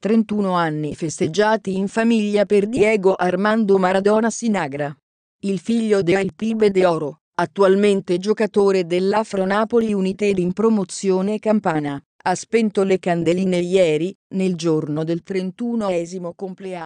31 anni festeggiati in famiglia per Diego Armando Maradona Sinagra. Il figlio de Alpibe de Oro, attualmente giocatore dell'Afro Napoli United in promozione campana, ha spento le candeline ieri, nel giorno del 31 esimo compleanno.